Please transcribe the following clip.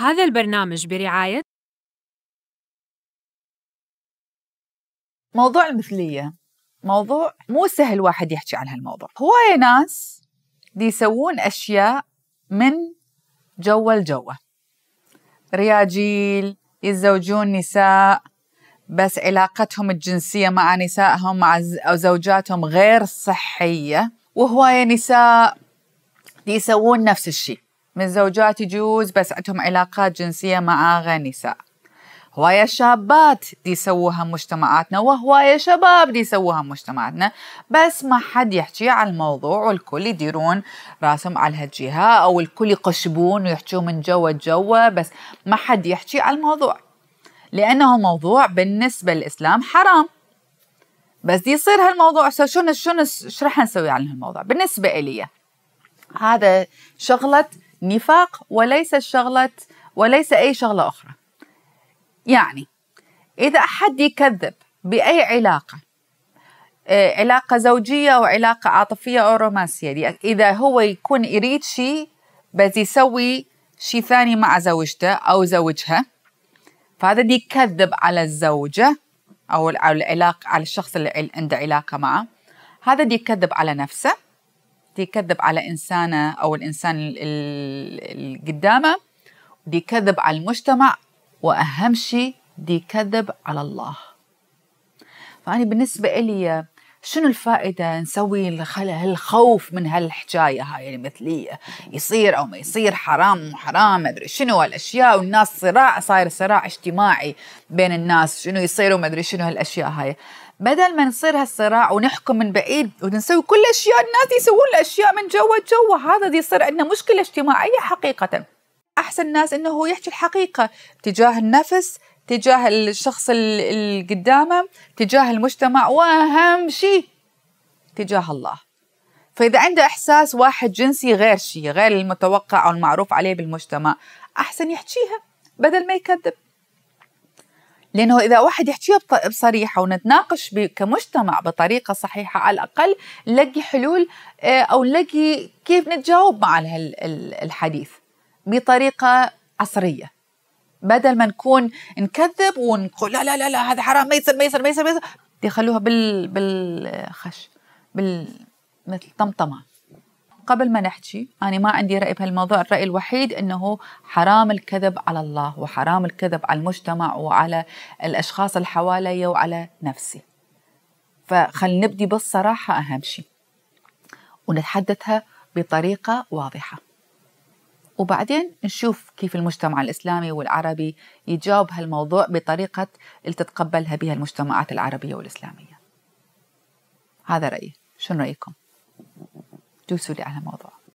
هذا البرنامج برعاية موضوع المثلية موضوع مو سهل واحد يحكي عن هالموضوع هواية ناس دي يسوون أشياء من جوا لجوا رياجيل يتزوجون نساء بس علاقتهم الجنسية مع نسائهم مع زوجاتهم غير صحية وهواية نساء يسوون نفس الشيء من زوجات يجوز بس عندهم علاقات جنسية مع نساء هواية شابات دي يسووها مجتمعاتنا وهواية شباب دي يسووها مجتمعاتنا بس ما حد يحكي على الموضوع والكل يديرون راسهم على هالجهة أو الكل يقشبون ويحكوا من جوا جوا بس ما حد يحكي على الموضوع لأنه موضوع بالنسبة للإسلام حرام بس دي يصير هالموضوع شنو شنو شو راح نسوي على هالموضوع بالنسبة إلي هذا شغلة نفاق وليس الشغلة وليس أي شغلة أخرى يعني إذا أحد يكذب بأي علاقة آه، علاقة زوجية أو علاقة عاطفية أو رومانسية إذا هو يكون يريد شيء بس يسوي شيء ثاني مع زوجته أو زوجها فهذا دي يكذب على الزوجة أو العلاقة على الشخص اللي عنده علاقة معه هذا دي يكذب على نفسه يكذب على إنسانة أو الإنسان القدامة دي يكذب على المجتمع وأهم شيء دي يكذب على الله فأنا بالنسبة إلي شنو الفائده نسوي هالخوف من هالحجايه هاي المثليه يعني يصير او ما يصير حرام مو حرام ما ادري شنو هالاشياء والناس صراع صاير صراع اجتماعي بين الناس شنو يصير وما ادري شنو هالاشياء هاي بدل ما نصير هالصراع ونحكم من بعيد ونسوي كل اشياء الناس يسوون الاشياء من جوا جوا هذا دي يصير عندنا مشكله اجتماعيه حقيقه احسن الناس انه هو يحكي الحقيقه تجاه النفس تجاه الشخص اللي قدامه تجاه المجتمع واهم شيء تجاه الله فإذا عنده إحساس واحد جنسي غير شيء غير المتوقع أو المعروف عليه بالمجتمع أحسن يحكيها بدل ما يكذب لأنه إذا واحد يحكيها بصريحة ونتناقش كمجتمع بطريقة صحيحة على الأقل نلاقي حلول آه، أو نلاقي كيف نتجاوب مع الحديث بطريقة عصرية بدل ما نكون نكذب ونقول لا لا لا, لا هذا حرام ما يصير ما يصير ما يصير ما يصير يخلوها بال بالخش بال مثل طمطمه قبل ما نحكي أنا ما عندي رأي بهالموضوع الرأي الوحيد أنه حرام الكذب على الله وحرام الكذب على المجتمع وعلى الأشخاص اللي حوالي وعلى نفسي فخل نبدي بالصراحة أهم شيء ونتحدثها بطريقة واضحة وبعدين نشوف كيف المجتمع الإسلامي والعربي يجاوب هالموضوع بطريقة اللي تتقبلها بها المجتمعات العربية والإسلامية هذا رأيي شنو رأيكم؟ دوسوا لي على الموضوع